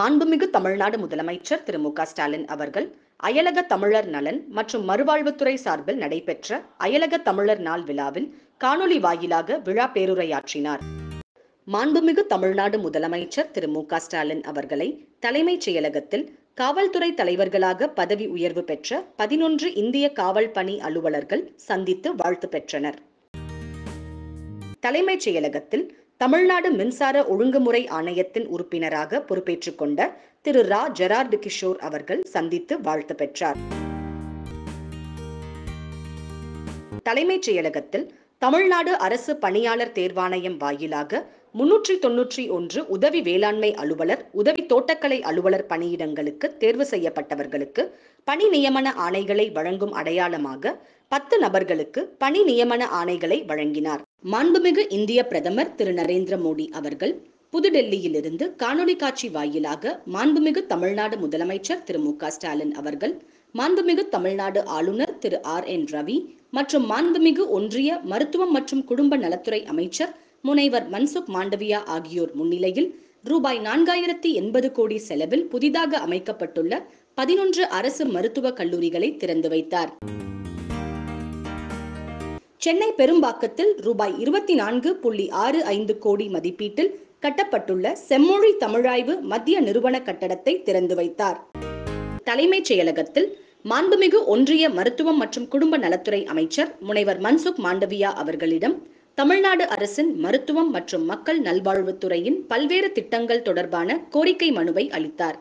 மாண்புமிகு தமிழ்நாடு முதலமைச்சர் திரு மு ஸ்டாலின் அவர்கள் அயலக தமிழர் நலன் மற்றும் மறுவாழ்வுத்துறை சார்பில் நடைபெற்ற அயலக தமிழர் நாள் விழாவில் காணொலி வாயிலாக விழா பேருரையாற்றினார் மாண்புமிகு தமிழ்நாடு முதலமைச்சர் திரு மு ஸ்டாலின் அவர்களை தலைமைச் செயலகத்தில் காவல்துறை தலைவர்களாக பதவி உயர்வு பெற்ற பதினொன்று இந்திய காவல் பணி அலுவலர்கள் சந்தித்து வாழ்த்து பெற்றனர் தலைமைச் செயலகத்தில் தமிழ்நாடு மின்சார ஒழுங்குமுறை ஆணையத்தின் உறுப்பினராக பொறுப்பேற்றுக் கொண்ட திரு ரா ஜெரார்டு கிஷோர் அவர்கள் சந்தித்து வாழ்த்து பெற்றார் தலைமைச் செயலகத்தில் தமிழ்நாடு அரசு பணியாளர் தேர்வாணையம் வாயிலாக முன்னூற்றி தொன்னூற்றி ஒன்று உதவி வேளாண்மை அலுவலர் உதவி தோட்டக்கலை அலுவலர் பணியிடங்களுக்கு தேர்வு செய்யப்பட்டவர்களுக்கு பணி நியமன ஆணைகளை வழங்கும் அடையாளமாக பத்து நபர்களுக்கு பணி நியமன ஆணைகளை வழங்கினார் மாண்புமிகு இந்திய பிரதமர் திரு நரேந்திர மோடி அவர்கள் புதுடெல்லியிலிருந்து காணொலி காட்சி வாயிலாக மாண்புமிகு தமிழ்நாடு முதலமைச்சர் திரு மு க ஸ்டாலின் அவர்கள் மாண்புமிகு தமிழ்நாடு ஆளுநர் திரு ஆர் என் ரவி மற்றும் மாண்புமிகு ஒன்றிய மருத்துவம் மற்றும் குடும்ப நலத்துறை அமைச்சர் முனைவர் மன்சுக் மாண்டவியா ஆகியோர் முன்னிலையில் ரூபாய் நான்காயிரத்தி எண்பது கோடி செலவில் புதிதாக அமைக்கப்பட்டுள்ள பதினொன்று அரசு மருத்துவக் கல்லூரிகளை திறந்து வைத்தார் சென்னை பெரும்பாக்கத்தில் ரூபாய் இருபத்தி நான்கு புள்ளி ஆறு ஐந்து கோடி மதிப்பீட்டில் கட்டப்பட்டுள்ள செம்மொழி தமிழாய்வு மத்திய நிறுவன கட்டடத்தை திறந்து வைத்தார் தலைமைச் செயலகத்தில் மாண்புமிகு ஒன்றிய மருத்துவம் மற்றும் குடும்ப நலத்துறை அமைச்சர் முனைவர் மன்சுக் மாண்டவியா அவர்களிடம் தமிழ்நாடு அரசின் மருத்துவம் மற்றும் மக்கள் நல்வாழ்வுத்துறையின் பல்வேறு திட்டங்கள் தொடர்பான கோரிக்கை மனுவை அளித்தார்